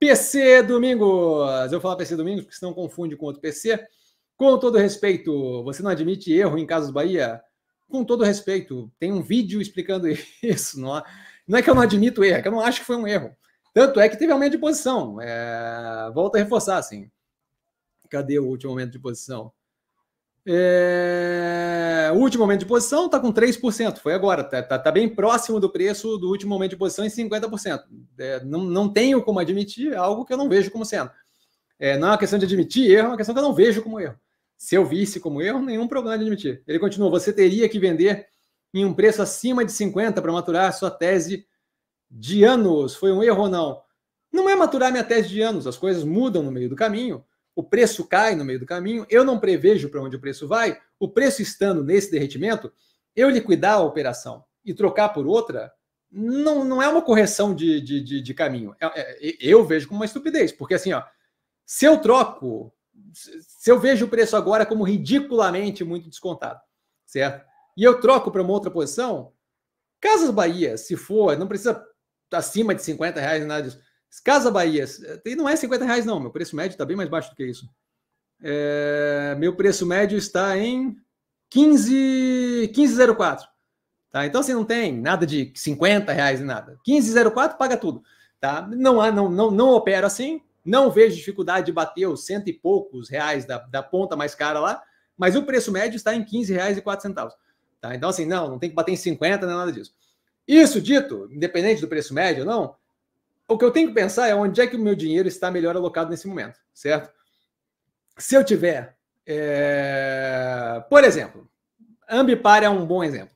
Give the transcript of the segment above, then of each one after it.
PC Domingos. Eu falo PC Domingos porque senão confunde com outro PC. Com todo respeito, você não admite erro em Casos Bahia? Com todo respeito, tem um vídeo explicando isso. Não, não é que eu não admito erro, é que eu não acho que foi um erro. Tanto é que teve aumento de posição. É... Volto a reforçar, assim. Cadê o último aumento de posição? É... O último momento de posição está com 3%, foi agora, está tá, tá, bem próximo do preço do último momento de posição em 50%. É, não, não tenho como admitir algo que eu não vejo como sendo. É, não é uma questão de admitir erro, é uma questão que eu não vejo como erro. Se eu visse como erro, nenhum problema de admitir. Ele continua: você teria que vender em um preço acima de 50 para maturar sua tese de anos. Foi um erro ou não? Não é maturar minha tese de anos, as coisas mudam no meio do caminho o preço cai no meio do caminho, eu não prevejo para onde o preço vai, o preço estando nesse derretimento, eu liquidar a operação e trocar por outra, não, não é uma correção de, de, de, de caminho. É, é, eu, eu vejo como uma estupidez, porque assim, ó, se eu troco, se eu vejo o preço agora como ridiculamente muito descontado, certo? E eu troco para uma outra posição, Casas Bahia, se for, não precisa acima de 50 reais, nada disso. Casa Bahia, não é 50 reais não, meu preço médio está bem mais baixo do que isso. É, meu preço médio está em 15, 15,04. Tá? Então, assim, não tem nada de 50 reais nem nada. 15,04 paga tudo. Tá? Não, há, não, não, não opero assim, não vejo dificuldade de bater os cento e poucos reais da, da ponta mais cara lá, mas o preço médio está em 15 reais e 4 centavos. Tá? Então, assim, não, não tem que bater em 50, nem é nada disso. Isso dito, independente do preço médio ou não, o que eu tenho que pensar é onde é que o meu dinheiro está melhor alocado nesse momento, certo? Se eu tiver, é... por exemplo, Ambipar é um bom exemplo.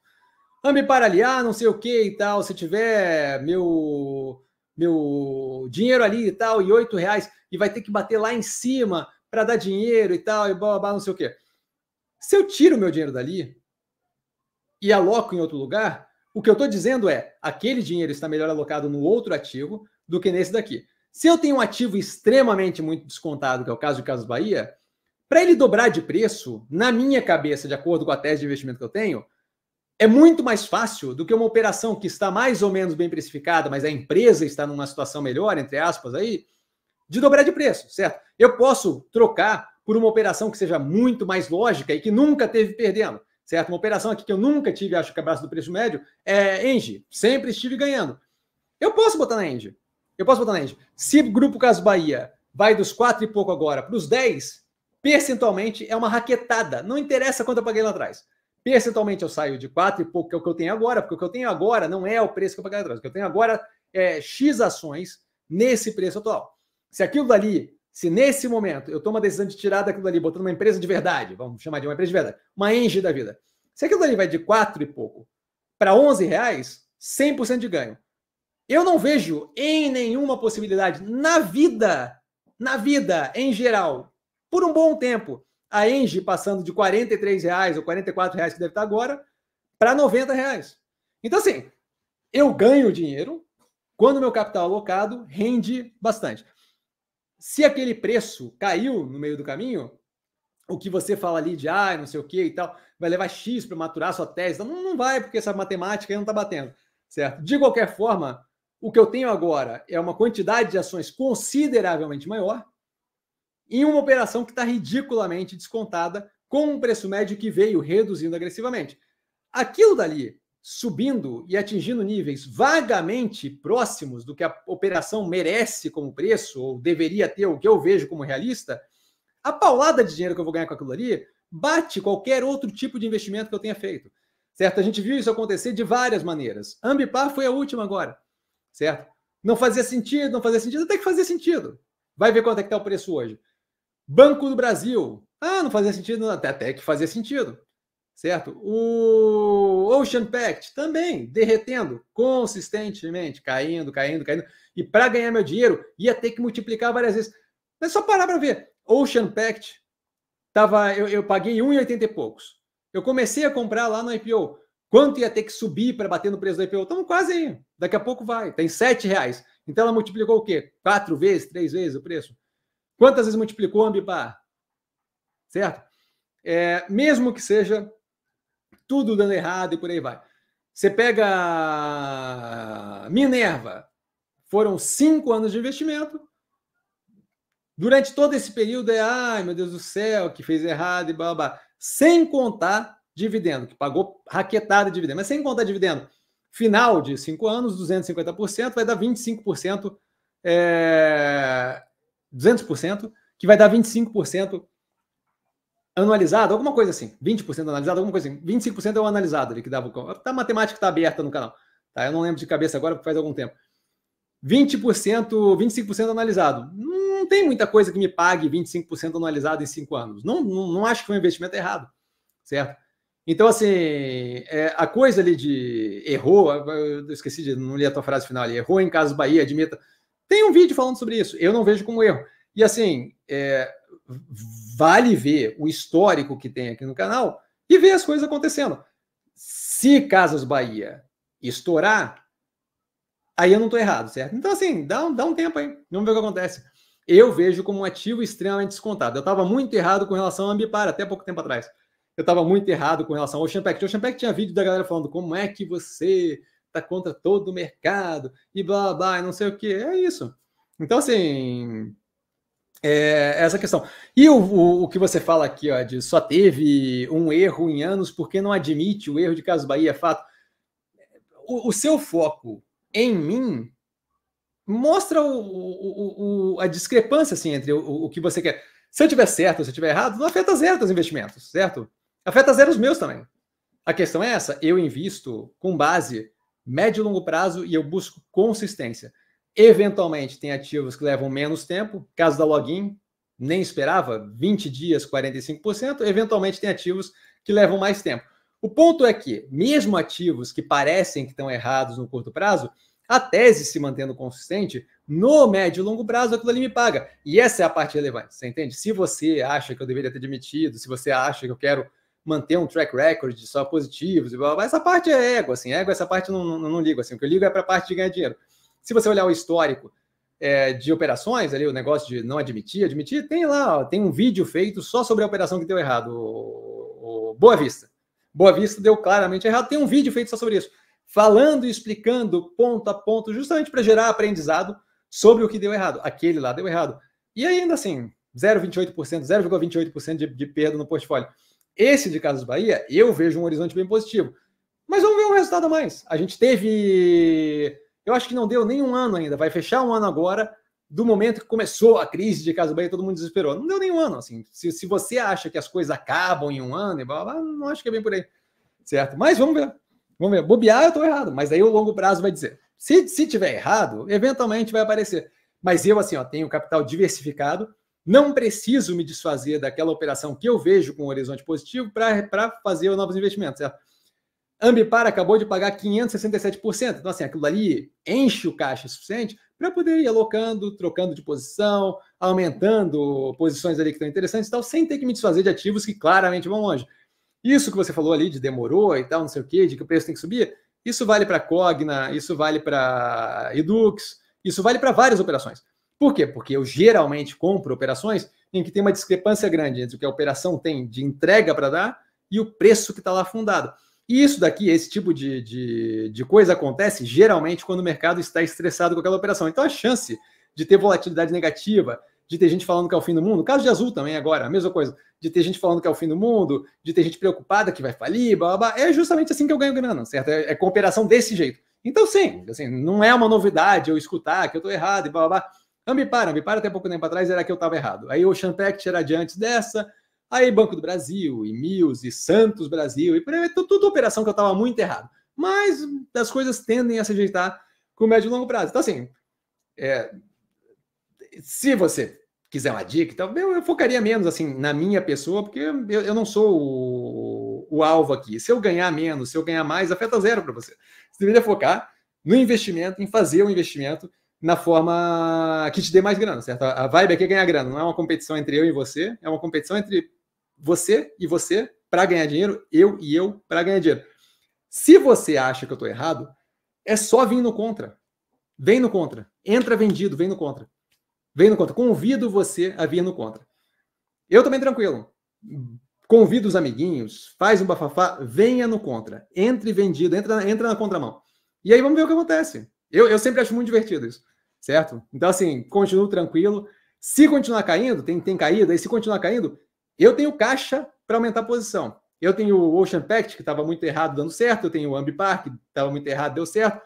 Ambipar ali, ah, não sei o que e tal, se tiver meu meu dinheiro ali e tal, e oito reais, e vai ter que bater lá em cima para dar dinheiro e tal, e blá, blá, não sei o que. Se eu tiro meu dinheiro dali e aloco em outro lugar, o que eu estou dizendo é, aquele dinheiro está melhor alocado no outro ativo, do que nesse daqui. Se eu tenho um ativo extremamente muito descontado, que é o caso de Casas Bahia, para ele dobrar de preço, na minha cabeça, de acordo com a tese de investimento que eu tenho, é muito mais fácil do que uma operação que está mais ou menos bem precificada, mas a empresa está numa situação melhor, entre aspas, aí, de dobrar de preço, certo? Eu posso trocar por uma operação que seja muito mais lógica e que nunca teve perdendo, certo? Uma operação aqui que eu nunca tive, acho que abraço do preço médio, é Engie. Sempre estive ganhando. Eu posso botar na Engie. Eu posso botar na rede. Se o Grupo Caso Bahia vai dos quatro e pouco agora para os 10, percentualmente é uma raquetada. Não interessa quanto eu paguei lá atrás. Percentualmente eu saio de quatro e pouco, que é o que eu tenho agora, porque o que eu tenho agora não é o preço que eu paguei lá atrás. O que eu tenho agora é X ações nesse preço atual. Se aquilo dali, se nesse momento eu tomo a decisão de tirar daquilo dali, botando uma empresa de verdade, vamos chamar de uma empresa de verdade, uma enge da vida. Se aquilo dali vai de quatro e pouco para 11 reais, 100% de ganho. Eu não vejo em nenhuma possibilidade na vida, na vida em geral, por um bom tempo, a Engie passando de R$ reais ou R$ 44,00 que deve estar agora, para R$ reais. Então, assim, eu ganho dinheiro quando meu capital alocado rende bastante. Se aquele preço caiu no meio do caminho, o que você fala ali de ah, não sei o que e tal, vai levar X para maturar sua tese. Não, não vai, porque essa matemática não está batendo, certo? De qualquer forma, o que eu tenho agora é uma quantidade de ações consideravelmente maior em uma operação que está ridiculamente descontada com um preço médio que veio reduzindo agressivamente. Aquilo dali subindo e atingindo níveis vagamente próximos do que a operação merece como preço, ou deveria ter, o que eu vejo como realista, a paulada de dinheiro que eu vou ganhar com aquilo ali bate qualquer outro tipo de investimento que eu tenha feito. Certo? A gente viu isso acontecer de várias maneiras. Ambipar foi a última agora certo? Não fazia sentido, não fazia sentido, até que fazia sentido. Vai ver quanto é que está o preço hoje. Banco do Brasil. Ah, não fazia sentido, até, até que fazia sentido, certo? O Ocean Pact também derretendo consistentemente, caindo, caindo, caindo. E para ganhar meu dinheiro, ia ter que multiplicar várias vezes. Mas é só parar para ver. Ocean Pact, tava, eu, eu paguei 1,80 e poucos. Eu comecei a comprar lá no IPO. Quanto ia ter que subir para bater no preço do IPO? Estamos quase aí. Daqui a pouco vai. Tem sete reais. Então ela multiplicou o quê? Quatro vezes, três vezes o preço? Quantas vezes multiplicou a Ambipar? Certo? É, mesmo que seja tudo dando errado e por aí vai. Você pega Minerva. Foram cinco anos de investimento. Durante todo esse período é, ai meu Deus do céu, que fez errado e blá. blá. Sem contar dividendo, que pagou raquetada de dividendo. Mas sem contar dividendo, final de 5 anos, 250%, vai dar 25%, é, 200%, que vai dar 25% anualizado, alguma coisa assim. 20% analisado, alguma coisa assim. 25% assim. é o analisado ali que dava o... Tá, a matemática está aberta no canal. Tá? Eu não lembro de cabeça agora, porque faz algum tempo. 20%, 25% analisado. Não tem muita coisa que me pague 25% anualizado em 5 anos. Não, não, não acho que foi um investimento errado, certo? Então, assim, é, a coisa ali de errou, eu esqueci de não ler a tua frase final ali, errou em Casas Bahia, admita. Tem um vídeo falando sobre isso, eu não vejo como erro. E assim, é, vale ver o histórico que tem aqui no canal e ver as coisas acontecendo. Se Casas Bahia estourar, aí eu não estou errado, certo? Então, assim, dá, dá um tempo aí, vamos ver o que acontece. Eu vejo como um ativo extremamente descontado. Eu estava muito errado com relação a Ambipar até pouco tempo atrás eu estava muito errado com relação ao Ocean Pact. O Ocean Pact tinha vídeo da galera falando como é que você está contra todo o mercado e blá, blá, e não sei o que. É isso. Então, assim, é, é essa questão. E o, o, o, que você fala aqui, ó, de só teve um erro em anos, porque não admite o erro de Caso Bahia, é fato. O, o seu foco em mim mostra a discrepância assim, entre o, que você quer. Se eu tiver certo se eu tiver errado, não afeta zero os investimentos, certo? Afeta zero os meus também. A questão é essa: eu invisto com base médio e longo prazo e eu busco consistência. Eventualmente, tem ativos que levam menos tempo, caso da login, nem esperava, 20 dias, 45%. Eventualmente, tem ativos que levam mais tempo. O ponto é que, mesmo ativos que parecem que estão errados no curto prazo, a tese se mantendo consistente, no médio e longo prazo, aquilo ali me paga. E essa é a parte relevante, você entende? Se você acha que eu deveria ter demitido, se você acha que eu quero manter um track record de só positivos e blá, blá, blá. Essa parte é ego, assim, ego, essa parte não, não, não ligo, assim, o que eu ligo é para a parte de ganhar dinheiro. Se você olhar o histórico é, de operações ali, o negócio de não admitir, admitir, tem lá, ó, tem um vídeo feito só sobre a operação que deu errado. O, o Boa Vista. Boa Vista deu claramente errado, tem um vídeo feito só sobre isso, falando e explicando ponto a ponto, justamente para gerar aprendizado sobre o que deu errado. Aquele lá deu errado. E ainda assim, 0,28%, 0,28% de, de perda no portfólio. Esse de Casas Bahia, eu vejo um horizonte bem positivo. Mas vamos ver um resultado a mais. A gente teve. Eu acho que não deu nem um ano ainda. Vai fechar um ano agora do momento que começou a crise de Casas Bahia, todo mundo desesperou. Não deu nem um ano. Assim. Se, se você acha que as coisas acabam em um ano e blá, blá, blá, não acho que é bem por aí. Certo? Mas vamos ver. Vamos ver. Bobear, eu estou errado. Mas aí o longo prazo vai dizer. Se, se tiver errado, eventualmente vai aparecer. Mas eu, assim, ó, tenho capital diversificado não preciso me desfazer daquela operação que eu vejo com um horizonte positivo para fazer novos investimentos, certo? Ambipar acabou de pagar 567%. Então, assim, aquilo ali enche o caixa suficiente para poder ir alocando, trocando de posição, aumentando posições ali que estão interessantes e tal, sem ter que me desfazer de ativos que claramente vão longe. Isso que você falou ali de demorou e tal, não sei o quê, de que o preço tem que subir, isso vale para Cogna, isso vale para Edux, isso vale para várias operações. Por quê? Porque eu geralmente compro operações em que tem uma discrepância grande entre o que a operação tem de entrega para dar e o preço que está lá fundado. E isso daqui, esse tipo de, de, de, coisa acontece geralmente quando o mercado está estressado com aquela operação. Então a chance de ter volatilidade negativa, de ter gente falando que é o fim do mundo, caso de azul também agora, a mesma coisa, de ter gente falando que é o fim do mundo, de ter gente preocupada que vai falir, blá, blá, blá é justamente assim que eu ganho grana, certo? É, é operação desse jeito. Então, sim, assim, não é uma novidade eu escutar que eu estou errado e blá, blá, blá Ambipar, Ambipar até pouco tempo atrás era que eu estava errado. Aí o Chantex era de antes dessa, aí Banco do Brasil, e Mills, e Santos Brasil, e tudo, tudo operação que eu estava muito errado. Mas as coisas tendem a se ajeitar com o médio e longo prazo. Então, assim, é, se você quiser uma dica, então, eu, eu, focaria menos assim na minha pessoa, porque eu, eu não sou o, o, alvo aqui. Se eu ganhar menos, se eu ganhar mais, afeta zero para você. Você deveria focar no investimento, em fazer o um investimento na forma que te dê mais grana, certo? A vibe aqui é ganhar grana, não é uma competição entre eu e você, é uma competição entre você e você para ganhar dinheiro, eu e eu para ganhar dinheiro. Se você acha que eu estou errado, é só vir no contra. Vem no contra. Entra vendido, vem no contra. Vem no contra. Convido você a vir no contra. Eu também tranquilo. Convido os amiguinhos, faz um bafafá, venha no contra. Entre vendido, entra, entra na contramão. E aí vamos ver o que acontece. Eu, eu sempre acho muito divertido isso certo? Então, assim, continuo tranquilo. Se continuar caindo, tem, tem caída, e se continuar caindo, eu tenho caixa para aumentar a posição. Eu tenho o Ocean Pact, que estava muito errado, dando certo. Eu tenho o Ambipar, que estava muito errado, deu certo.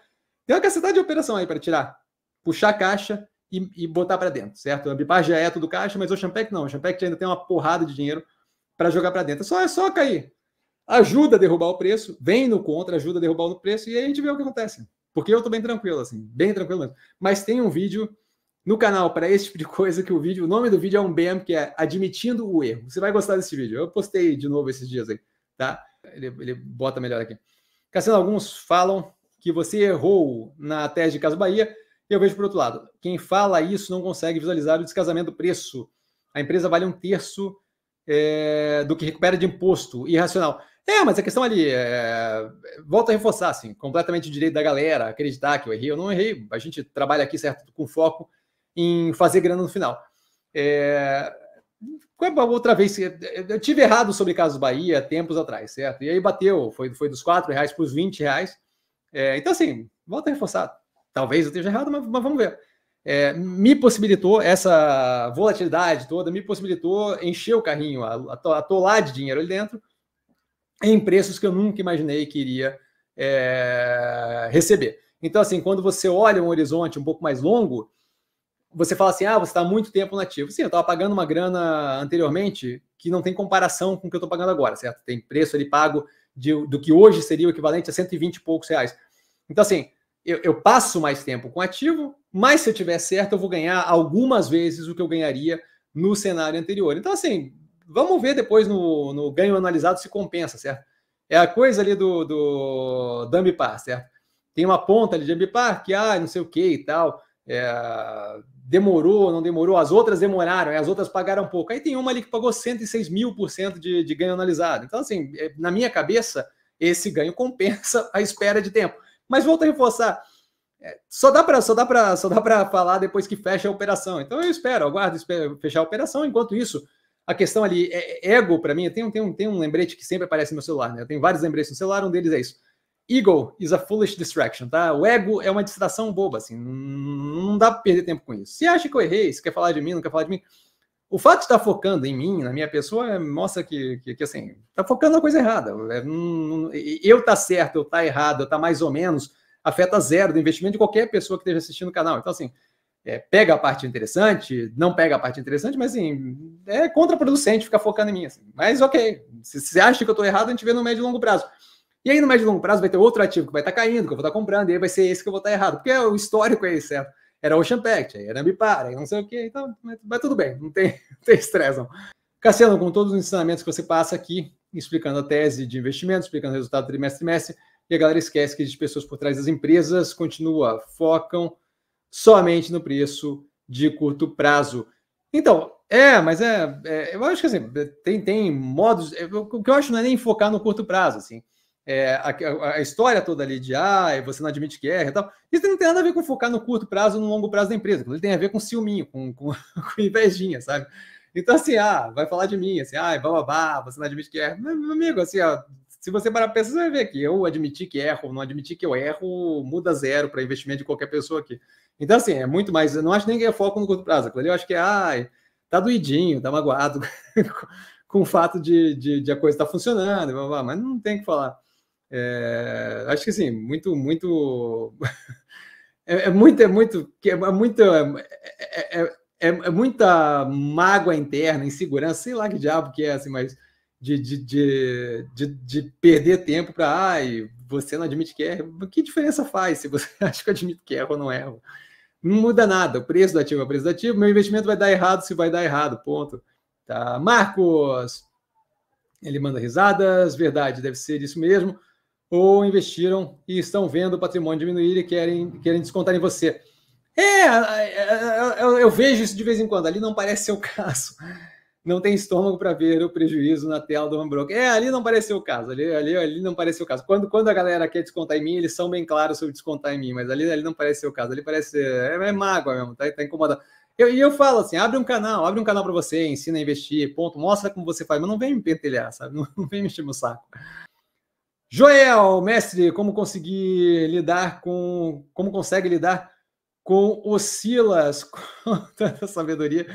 Tem uma capacidade de operação aí para tirar. Puxar a caixa e, e botar para dentro, certo? O Ambipar já é tudo caixa, mas o Ocean Pact não. O Ocean Pact ainda tem uma porrada de dinheiro para jogar para dentro. É só, é só cair. Ajuda a derrubar o preço, vem no contra, ajuda a derrubar o preço, e aí a gente vê o que acontece. Porque eu tô bem tranquilo, assim, bem tranquilo mesmo. Mas tem um vídeo no canal para esse tipo de coisa que o vídeo, o nome do vídeo é um BM que é admitindo o erro. Você vai gostar desse vídeo. Eu postei de novo esses dias aí, tá? Ele, ele bota melhor aqui. Cassiano, alguns falam que você errou na tese de Caso Bahia. E eu vejo por outro lado, quem fala isso não consegue visualizar o descasamento do preço. A empresa vale um terço é, do que recupera de imposto irracional. É, mas a questão ali, é... volta a reforçar, assim, completamente direito da galera, acreditar que eu errei, eu não errei, a gente trabalha aqui, certo, com foco em fazer grana no final. É... Outra vez, eu tive errado sobre Caso Bahia tempos atrás, certo? E aí bateu, foi, foi dos 4 reais para os 20 reais. É, então, assim, volta a reforçar. Talvez eu esteja errado, mas, mas vamos ver. É, me possibilitou essa volatilidade toda, me possibilitou encher o carrinho, atolar de dinheiro ali dentro em preços que eu nunca imaginei que iria é, receber. Então, assim, quando você olha um horizonte um pouco mais longo, você fala assim: ah, você está muito tempo nativo. Sim, eu estava pagando uma grana anteriormente que não tem comparação com o que eu estou pagando agora, certo? Tem preço ali pago de, do que hoje seria o equivalente a 120 e poucos reais. Então, assim, eu, eu passo mais tempo com ativo, mas se eu tiver certo, eu vou ganhar algumas vezes o que eu ganharia no cenário anterior. Então, assim, Vamos ver depois no, no ganho analisado se compensa, certo? É a coisa ali do, do par, certo? Tem uma ponta ali de dummy par que, ah, não sei o que e tal, é, demorou, não demorou, as outras demoraram, é, as outras pagaram pouco. Aí tem uma ali que pagou 106 mil por cento de, de ganho analisado. Então, assim, é, na minha cabeça, esse ganho compensa a espera de tempo. Mas volto a reforçar, é, só dá para só dá para só dá para falar depois que fecha a operação. Então eu espero, aguardo espero fechar a operação. Enquanto isso, a questão ali, é, é ego para mim, tem um, tem, um, tem um lembrete que sempre aparece no meu celular, né? Eu tenho vários lembretes no celular, um deles é isso. Ego is a foolish distraction, tá? O ego é uma distração boba, assim, não dá pra perder tempo com isso. Se acha que eu errei, se quer falar de mim, não quer falar de mim, o fato de estar focando em mim, na minha pessoa, é, mostra que, que, que assim, tá focando na coisa errada. É, eu tá certo, eu tá errado, eu tá mais ou menos, afeta zero do investimento de qualquer pessoa que esteja assistindo o canal. Então, assim, é, pega a parte interessante, não pega a parte interessante, mas assim, é contraproducente ficar focando em mim. Assim. Mas ok, se você acha que eu estou errado, a gente vê no médio e longo prazo. E aí, no médio e longo prazo, vai ter outro ativo que vai estar tá caindo, que eu vou estar tá comprando, e aí vai ser esse que eu vou estar tá errado, porque é o histórico é esse, certo? Era Ocean Pact, aí era Ambipar, aí não sei o que, então, mas, mas tudo bem, não tem estresse, não. Cassiano, com todos os ensinamentos que você passa aqui, explicando a tese de investimento, explicando o resultado trimestre-trimestre, e a galera esquece que as pessoas por trás das empresas continua, focam somente no preço de curto prazo. Então, é, mas é, é eu acho que assim, tem, tem modos. É, o que eu acho não é nem focar no curto prazo, assim. É, a, a, história toda ali de ah, você não admite guerra e tal. Isso não tem nada a ver com focar no curto prazo no longo prazo da empresa. Ele tem a ver com ciúminho, com, com, com invejinha, sabe? Então, assim, ah, vai falar de mim, assim, ah, bababá, você não admite que erra. Meu amigo, assim, ó, se você parar para pensar, você vai ver que eu admitir que erro, não admitir que eu erro, muda zero para investimento de qualquer pessoa aqui. Então, assim, é muito mais. Eu não acho nem que é foco no curto prazo. eu acho que é, ai, tá doidinho, tá magoado com o fato de, de, de a coisa estar tá funcionando, blá, blá, mas não tem o que falar. É, acho que assim, muito, muito. é, é, muito, é muito. É, é, muito é é, é, é, muita mágoa interna, insegurança, sei lá que diabo que é, assim, mas de, de, de, de, de perder tempo para. Ai, você não admite que erra. Que diferença faz se você acha que eu admito que erro ou não erro? Não muda nada. O preço do ativo é o preço do ativo. Meu investimento vai dar errado se vai dar errado. Ponto. Tá. Marcos, ele manda risadas. Verdade, deve ser isso mesmo. Ou investiram e estão vendo o patrimônio diminuir e querem, querem descontar em você. É, eu, é, é, é, eu vejo isso de vez em quando. Ali não parece ser o caso não tem estômago para ver o prejuízo na tela do home É, ali não pareceu o caso, ali, ali, ali não pareceu o caso. Quando, quando a galera quer descontar em mim, eles são bem claros sobre descontar em mim, mas ali, ali não pareceu o caso, ali parece, é, é mágoa mesmo, tá, tá incomodado. Eu, e eu falo assim, abre um canal, abre um canal para você, ensina a investir, ponto, mostra como você faz, mas não vem me pentelhar, sabe? Não, não vem me encher o saco. Joel, mestre, como conseguir lidar com, como consegue lidar com oscilas com tanta sabedoria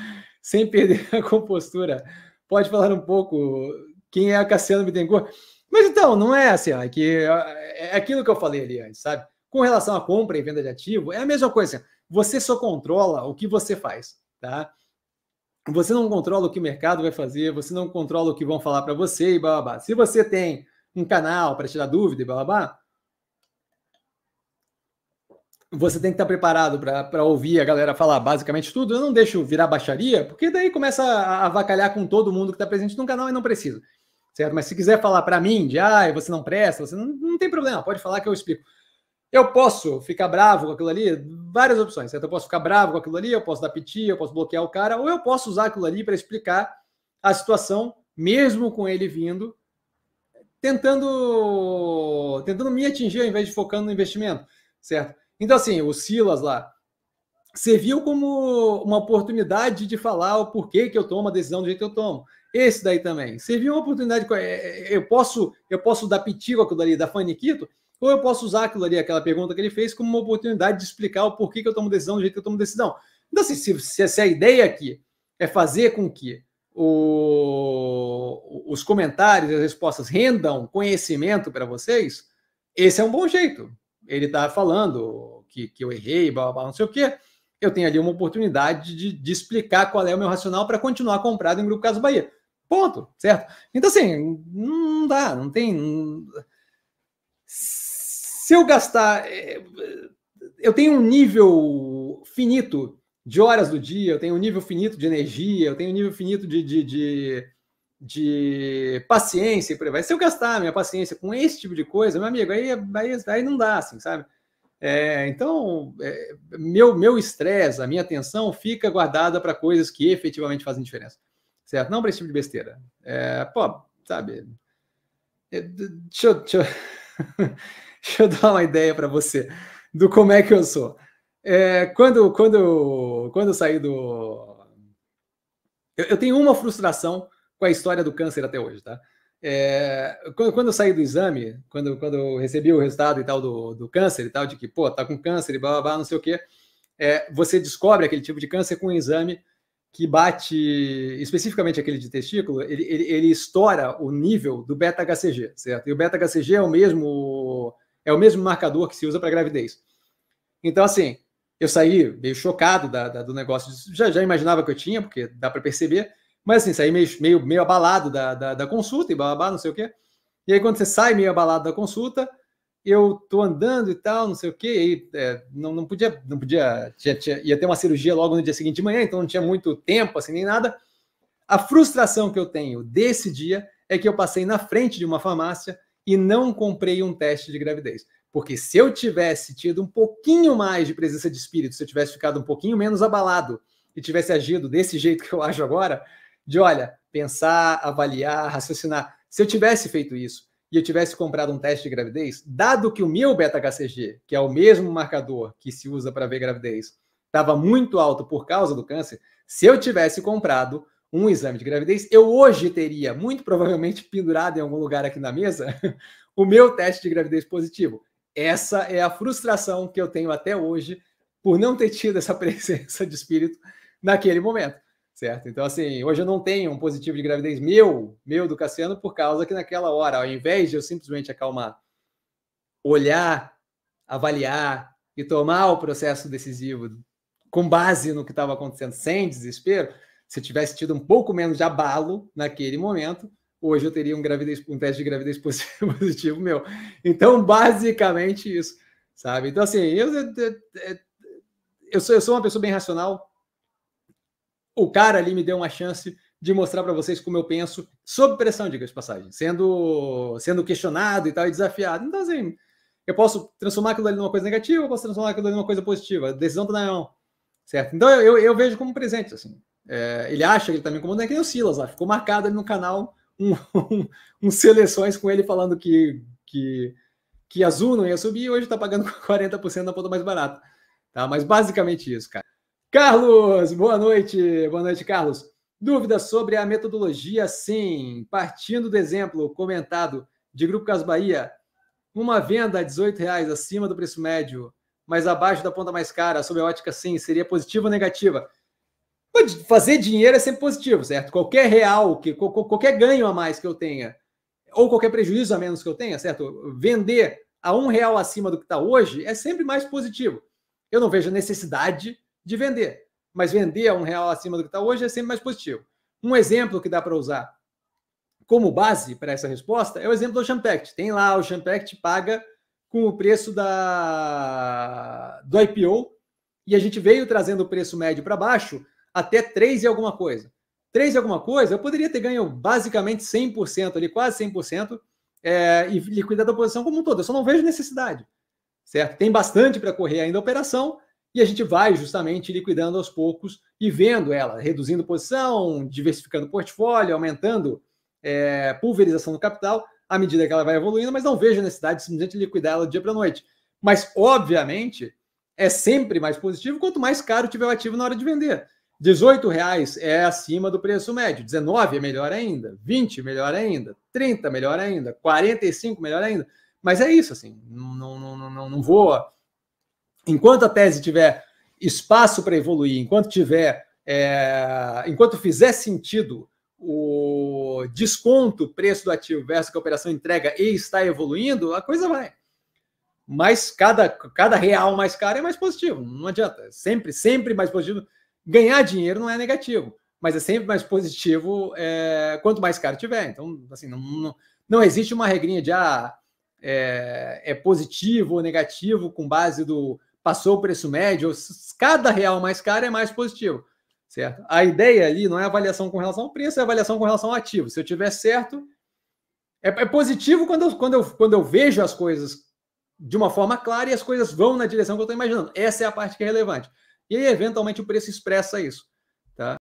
sem perder a compostura. Pode falar um pouco quem é a Cassiano Bittencourt? Mas então, não é assim, é que é, é aquilo que eu falei ali antes, sabe? Com relação à compra e venda de ativo, é a mesma coisa. você só controla o que você faz, tá? Você não controla o que o mercado vai fazer, você não controla o que vão falar para você e blá, blá, blá. Se você tem um canal para tirar dúvida e blá, blá, blá você tem que estar tá preparado para ouvir a galera falar basicamente tudo. Eu não deixo virar baixaria, porque daí começa a avacalhar com todo mundo que está presente no canal e não precisa. Certo? Mas se quiser falar para mim de ah, você não presta, você não, não tem problema, pode falar que eu explico. Eu posso ficar bravo com aquilo ali, várias opções, certo? Eu posso ficar bravo com aquilo ali, eu posso dar piti, eu posso bloquear o cara, ou eu posso usar aquilo ali para explicar a situação, mesmo com ele vindo, tentando tentando me atingir ao invés de focando no investimento, certo? Então, assim, o Silas lá serviu como uma oportunidade de falar o porquê que eu tomo a decisão do jeito que eu tomo. Esse daí também. Serviu uma oportunidade. É, é, é, eu posso, eu posso dar pitico aquilo ali da Faniquito, ou eu posso usar aquilo ali, aquela pergunta que ele fez, como uma oportunidade de explicar o porquê que eu tomo decisão do jeito que eu tomo decisão. Então, assim, se, se, se a ideia aqui é fazer com que o, os comentários e as respostas rendam conhecimento para vocês, esse é um bom jeito. Ele está falando, que, que eu errei, blá, blá, blá, não sei o quê, eu tenho ali uma oportunidade de, de explicar qual é o meu racional para continuar comprado em Grupo Caso Bahia. Ponto, certo? Então, assim, não dá, não tem. Se eu gastar. É, eu tenho um nível finito de horas do dia, eu tenho um nível finito de energia, eu tenho um nível finito de, de, de, de paciência vai. Se eu gastar minha paciência com esse tipo de coisa, meu amigo, aí, é, aí, aí não dá, assim, sabe? É, então, é, meu meu estresse, a minha atenção fica guardada para coisas que efetivamente fazem diferença, certo? Não para esse tipo de besteira. É, pô, sabe? É, deixa eu, deixa, eu, deixa eu dar uma ideia para você do como é que eu sou. É, quando, quando, quando eu saí do. Eu, eu, tenho uma frustração com a história do câncer até hoje, tá? É, quando, quando, eu saí do exame, quando, quando eu recebi o resultado e tal do, do câncer e tal, de que, pô, tá com câncer e blá, blá, blá não sei o quê, é, você descobre aquele tipo de câncer com um exame que bate, especificamente aquele de testículo, ele, ele, ele estoura o nível do beta-HCG, certo? E o beta-HCG é o mesmo é o mesmo marcador que se usa para gravidez. Então, assim, eu saí meio chocado da, da, do negócio, já, já imaginava que eu tinha, porque dá para perceber, mas assim, saí meio, meio, meio abalado da, da, da consulta e babá, não sei o quê. E aí, quando você sai meio abalado da consulta, eu tô andando e tal, não sei o quê, e, é, não, não podia, não podia, tinha, tinha, ia ter uma cirurgia logo no dia seguinte de manhã, então não tinha muito tempo, assim, nem nada. A frustração que eu tenho desse dia é que eu passei na frente de uma farmácia e não comprei um teste de gravidez. Porque se eu tivesse tido um pouquinho mais de presença de espírito, se eu tivesse ficado um pouquinho menos abalado e tivesse agido desse jeito que eu acho agora, de olha, pensar, avaliar, raciocinar. Se eu tivesse feito isso e eu tivesse comprado um teste de gravidez, dado que o meu beta-HCG, que é o mesmo marcador que se usa para ver gravidez, estava muito alto por causa do câncer, se eu tivesse comprado um exame de gravidez, eu hoje teria, muito provavelmente pendurado em algum lugar aqui na mesa, o meu teste de gravidez positivo. Essa é a frustração que eu tenho até hoje por não ter tido essa presença de espírito naquele momento. Certo? Então, assim, hoje eu não tenho um positivo de gravidez meu, meu do Cassiano, por causa que naquela hora, ao invés de eu simplesmente acalmar, olhar, avaliar e tomar o processo decisivo com base no que estava acontecendo, sem desespero, se eu tivesse tido um pouco menos de abalo naquele momento, hoje eu teria um, gravidez, um teste de gravidez positivo meu. Então, basicamente isso, sabe? Então, assim, eu, eu, eu, sou, eu sou uma pessoa bem racional, o cara ali me deu uma chance de mostrar para vocês como eu penso, sob pressão, diga de passagem, sendo, sendo questionado e tal, e desafiado. Então, assim, eu posso transformar aquilo ali numa coisa negativa, eu posso transformar aquilo ali numa coisa positiva. A decisão tá na mão, certo? Então, eu, eu, eu vejo como presente, assim. É, ele acha que ele está me incomodando, é que nem o Silas lá, ficou marcado ali no canal um, um, um seleções com ele falando que, que, que azul não ia subir e hoje está pagando 40% da ponta mais barata. Tá? Mas basicamente isso, cara. Carlos, boa noite. Boa noite, Carlos. Dúvidas sobre a metodologia? Sim. Partindo do exemplo comentado de Grupo Cas Bahia, uma venda a R$18,00 acima do preço médio, mas abaixo da ponta mais cara, sob a ótica sim, seria positiva ou negativa? Fazer dinheiro é sempre positivo, certo? Qualquer real, que, qualquer ganho a mais que eu tenha, ou qualquer prejuízo a menos que eu tenha, certo? Vender a um real acima do que está hoje é sempre mais positivo. Eu não vejo necessidade de vender. Mas vender a um real acima do que está hoje é sempre mais positivo. Um exemplo que dá para usar como base para essa resposta é o exemplo do Champact. Tem lá, o Champact paga com o preço da, do IPO e a gente veio trazendo o preço médio para baixo até 3 e alguma coisa. 3 e alguma coisa, eu poderia ter ganho basicamente 100% ali, quase 100%, é, e liquidado a posição como um todo. Eu só não vejo necessidade, certo? Tem bastante para correr ainda a operação, e a gente vai justamente liquidando aos poucos e vendo ela, reduzindo posição, diversificando portfólio, aumentando é, pulverização do capital à medida que ela vai evoluindo, mas não vejo necessidade de simplesmente liquidar ela do dia para a noite. Mas, obviamente, é sempre mais positivo quanto mais caro tiver o ativo na hora de vender. R$18,00 é acima do preço médio, R$19,00 é melhor ainda, R$20,00 melhor ainda, R$30,00 melhor ainda, R$45,00 melhor ainda. Mas é isso, assim, não, não, não, não, não vou enquanto a tese tiver espaço para evoluir, enquanto tiver, é, enquanto fizer sentido o desconto preço do ativo versus que a operação entrega e está evoluindo, a coisa vai. Mas cada, cada real mais caro é mais positivo, não adianta. Sempre, sempre mais positivo. Ganhar dinheiro não é negativo, mas é sempre mais positivo é, quanto mais caro tiver. Então, assim, não, não, não existe uma regrinha de ah, é, é positivo ou negativo com base do, passou o preço médio, cada real mais caro é mais positivo, certo? A ideia ali não é avaliação com relação ao preço, é avaliação com relação ao ativo. Se eu tiver certo, é, é positivo quando eu, quando, eu, quando eu vejo as coisas de uma forma clara e as coisas vão na direção que eu estou imaginando. Essa é a parte que é relevante. E aí, eventualmente, o preço expressa isso. tá